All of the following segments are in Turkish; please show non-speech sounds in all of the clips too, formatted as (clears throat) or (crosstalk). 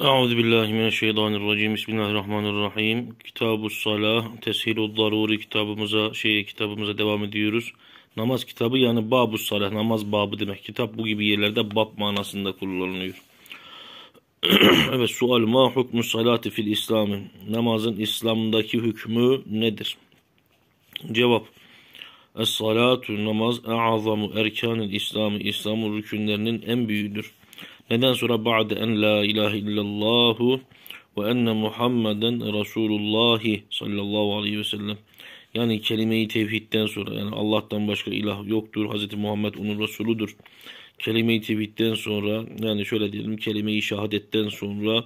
Euzu billahi mineşşeytanirracim. Bismillahirrahmanirrahim. Kitabu Salah, Teshilud Daruri kitabımıza, şey kitabımıza devam ediyoruz. Namaz kitabı yani Babu Salah, namaz babı demek. Kitap bu gibi yerlerde bab manasında kullanılıyor. (clears throat) evet, sual ma hukmu salati fil İslami? Namazın İslam'daki hükmü nedir? Cevap Es-salatu namaz e'azamu erkanil İslamı İslam'ın rükünlerinin en büyüğüdür. Neden sonra ba'de en la ilahe illallahu ve enne Muhammeden Resulullahi sallallahu aleyhi ve sellem. Yani kelimeyi i tevhidden sonra yani Allah'tan başka ilah yoktur. Hz. Muhammed onun Resuludur. Kelime-i tevhidden sonra yani şöyle diyelim kelime-i şehadetten sonra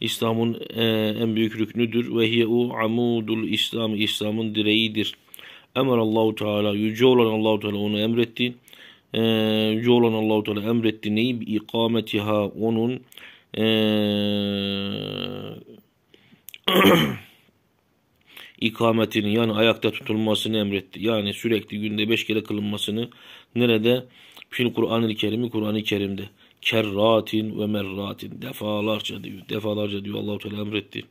İslam'ın e, en büyük rüknüdür ve hiye amudul İslam İslam'ın direğidir. Emr Allahu Teala yüce olan Allahu Teala onu emretti e, yolun Allahu Teala emretti neyi bi ikametiha onun e, (clears throat) ikametini yani ayakta tutulmasını emretti. Yani sürekli günde beş kere kılınmasını nerede? Fil Kur'an-ı Kerim'i Kur'an-ı Kerim'de. Kerratin ve merratin defalarca diyor. Defalarca diyor Allahu Teala emretti.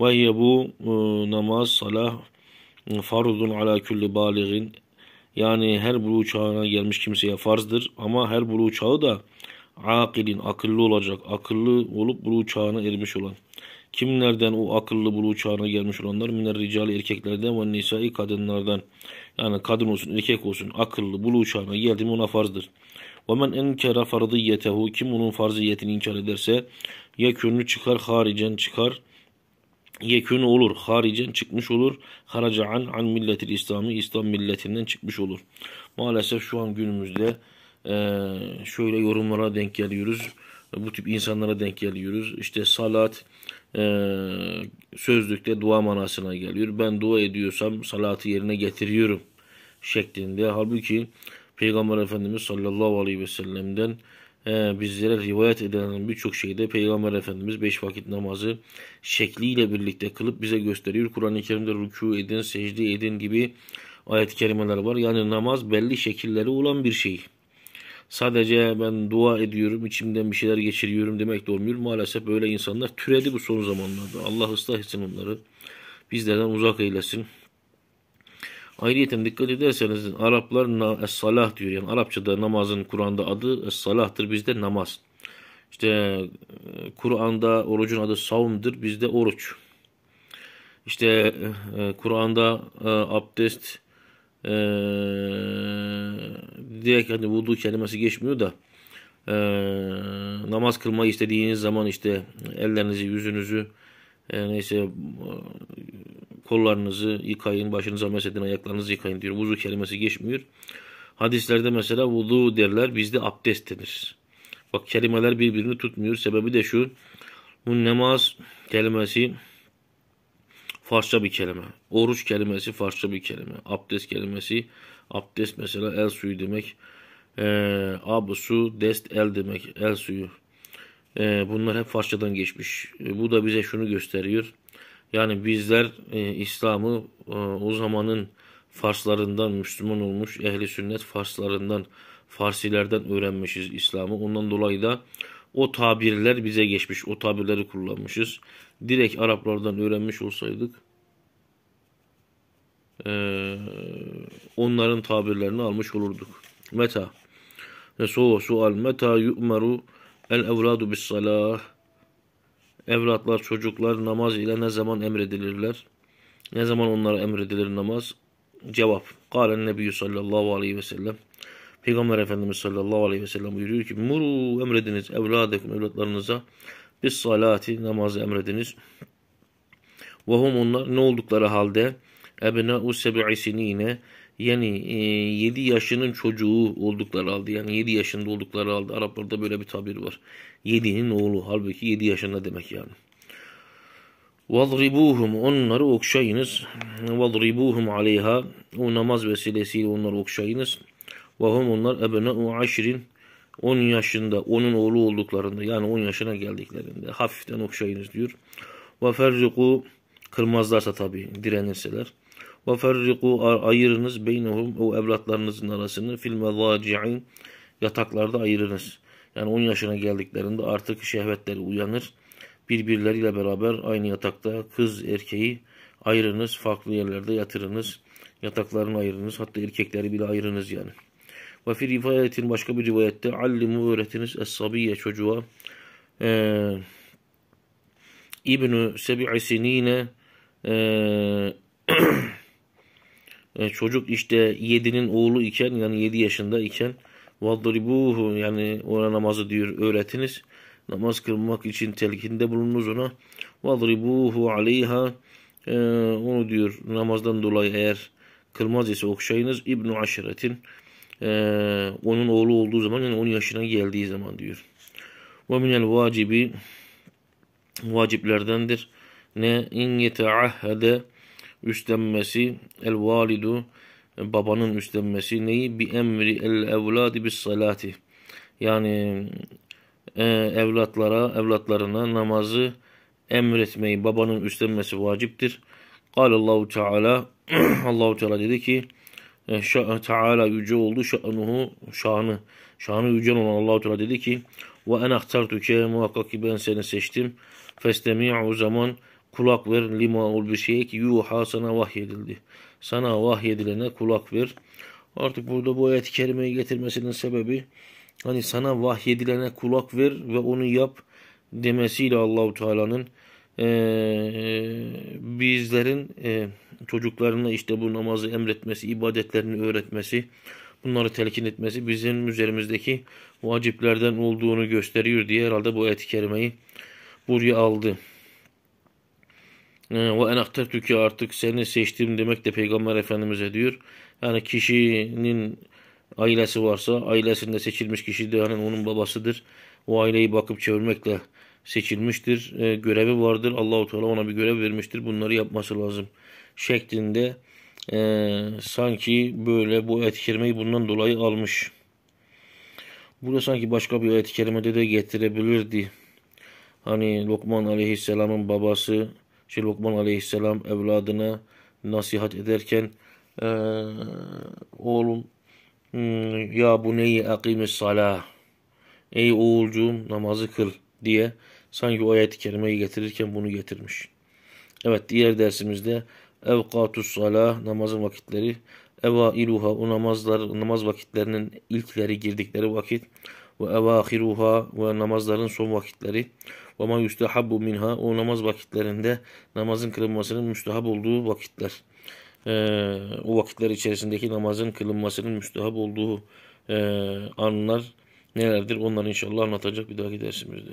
Ve bu e, namaz salah e, farzun ala külli baligin yani her bulu çağına gelmiş kimseye farzdır ama her bulu uçağı da akilin akıllı olacak. Akıllı olup bulu uçağına ermiş olan. Kimlerden o akıllı bulu uçağına gelmiş olanlar? Minler ricali erkeklerden ve nisai kadınlardan. Yani kadın olsun erkek olsun akıllı bulu uçağına geldi ona farzdır. Ve men enkera farziyetehu kim onun farziyetini inkar ederse ya yekünü çıkar haricen çıkar yekün olur. Haricen çıkmış olur. Haracan an milletil İslam'ı İslam milletinden çıkmış olur. Maalesef şu an günümüzde e, şöyle yorumlara denk geliyoruz. Bu tip insanlara denk geliyoruz. İşte salat e, sözlükte dua manasına geliyor. Ben dua ediyorsam salatı yerine getiriyorum şeklinde. Halbuki Peygamber Efendimiz sallallahu aleyhi ve sellem'den e, bizlere rivayet edilen birçok şeyde Peygamber Efendimiz beş vakit namazı şekliyle birlikte kılıp bize gösteriyor. Kur'an-ı Kerim'de rükû edin, secde edin gibi ayet-i kerimeler var. Yani namaz belli şekilleri olan bir şey. Sadece ben dua ediyorum, içimden bir şeyler geçiriyorum demek de olmuyor. Maalesef böyle insanlar türedi bu son zamanlarda. Allah ıslah etsin onları. Bizlerden uzak eylesin. Ayrıyeten dikkat ederseniz Araplar es-salah diyor. Yani Arapçada namazın Kur'an'da adı es-salahtır. Bizde namaz. İşte e, Kur'an'da orucun adı savumdur. Bizde oruç. İşte e, e, Kur'an'da abdest diye direkt hani vudu kelimesi geçmiyor da namaz kılmayı istediğiniz zaman işte ellerinizi yüzünüzü e, neyse kollarınızı yıkayın, başınıza mesedin, ayaklarınızı yıkayın diyor. Vuzu kelimesi geçmiyor. Hadislerde mesela vudu derler, bizde abdest denir. Bak kelimeler birbirini tutmuyor. Sebebi de şu. Bu namaz kelimesi Farsça bir kelime. Oruç kelimesi Farsça bir kelime. Abdest kelimesi abdest mesela el suyu demek. E, ee, ab su dest el demek. El suyu. E, bunlar hep Farsçadan geçmiş. E, bu da bize şunu gösteriyor. Yani bizler e, İslam'ı e, o zamanın Farslarından Müslüman olmuş ehli sünnet Farslarından Farsilerden öğrenmişiz İslam'ı. Ondan dolayı da o tabirler bize geçmiş. O tabirleri kullanmışız. Direkt Araplardan öğrenmiş olsaydık e, onların tabirlerini almış olurduk. Meta. Resulü sual meta yu'maru el evladu bis salah Evlatlar, çocuklar namaz ile ne zaman emredilirler? Ne zaman onlara emredilir namaz? Cevap. Kalen Nebi sallallahu aleyhi ve sellem. Peygamber Efendimiz sallallahu aleyhi ve sellem buyuruyor ki Muru emrediniz evladekum evlatlarınıza biz salati namazı emrediniz. Ve hum onlar ne oldukları halde ebna'u seb'i sinine yani e, 7 yaşının çocuğu oldukları halde yani 7 yaşında oldukları halde Araplarda böyle bir tabir var. Yedi'nin oğlu. Halbuki yedi yaşında demek yani. Vadribuhum onları okşayınız. Vadribuhum aleyha o namaz vesilesiyle onları okşayınız. Ve hum onlar ebne'u aşirin 10 yaşında onun oğlu olduklarında yani 10 yaşına geldiklerinde hafiften okşayınız diyor. Ve ferriku kırmazlarsa tabi direnirseler. Ve ferriku ayırınız beynehum o evlatlarınızın arasını fil mezaci'in yataklarda ayırınız. Yani 10 yaşına geldiklerinde artık şehvetleri uyanır. Birbirleriyle beraber aynı yatakta kız erkeği ayırınız, farklı yerlerde yatırınız, yataklarını ayırınız, hatta erkekleri bile ayırınız yani. Ve fi rivayetin başka bir rivayette allimu öğretiniz es sabiye çocuğa e, İbnü Sebi'i Sinine e, (clears throat) e, çocuk işte yedinin oğlu iken yani yedi yaşında iken Vadribuhu yani ona namazı diyor öğretiniz. Namaz kılmak için telkinde bulununuz ona. Vadribuhu aleyha ee, onu diyor namazdan dolayı eğer kılmaz ise okşayınız İbnu Aşiret'in ee, onun oğlu olduğu zaman yani 10 yaşına geldiği zaman diyor. Ve minel vacibi vaciplerdendir. Ne in yeteahhede üstlenmesi el validu babanın üstlenmesi neyi? Bi emri el evladi bis salati. Yani e, evlatlara, evlatlarına namazı emretmeyi babanın üstlenmesi vaciptir. Kal (clears throat) Allahu Teala Allahu Teala dedi ki e, şa Teala yüce oldu şanuhu şanı. Şanı yüce olan Allahu Teala dedi ki ve en ahtartuke muhakkak ki ben seni seçtim. Festemi'u zaman kulak ver lima ol bir şeye ki yuha sana vahyedildi. Sana vahyedilene kulak ver. Artık burada bu ayet-i kerimeyi getirmesinin sebebi hani sana vahyedilene kulak ver ve onu yap demesiyle Allahu Teala'nın e, bizlerin e, çocuklarına işte bu namazı emretmesi, ibadetlerini öğretmesi, bunları telkin etmesi bizim üzerimizdeki vaciplerden olduğunu gösteriyor diye herhalde bu ayet-i kerimeyi buraya aldı. Ve ee, en ki artık seni seçtim demek de Peygamber Efendimiz'e diyor. Yani kişinin ailesi varsa ailesinde seçilmiş kişi de yani onun babasıdır. O aileyi bakıp çevirmekle seçilmiştir. E, görevi vardır. Allahu Teala ona bir görev vermiştir. Bunları yapması lazım şeklinde e, sanki böyle bu etkirmeyi bundan dolayı almış. Burada sanki başka bir ayet de getirebilirdi. Hani Lokman Aleyhisselam'ın babası işte Lokman aleyhisselam evladına nasihat ederken e, oğlum hmm, ya bu neyi akimis salah ey oğulcuğum namazı kıl diye sanki o ayet-i kerimeyi getirirken bunu getirmiş. Evet diğer dersimizde evkatus salah namazın vakitleri eva iluha o namazlar namaz vakitlerinin ilkleri girdikleri vakit ve evahiruha ve namazların son vakitleri ve ma yustahabbu minha o namaz vakitlerinde namazın kılınmasının müstahap olduğu vakitler. Ee, o vakitler içerisindeki namazın kılınmasının müstahap olduğu e, anlar nelerdir onları inşallah anlatacak bir dahaki dersimizde.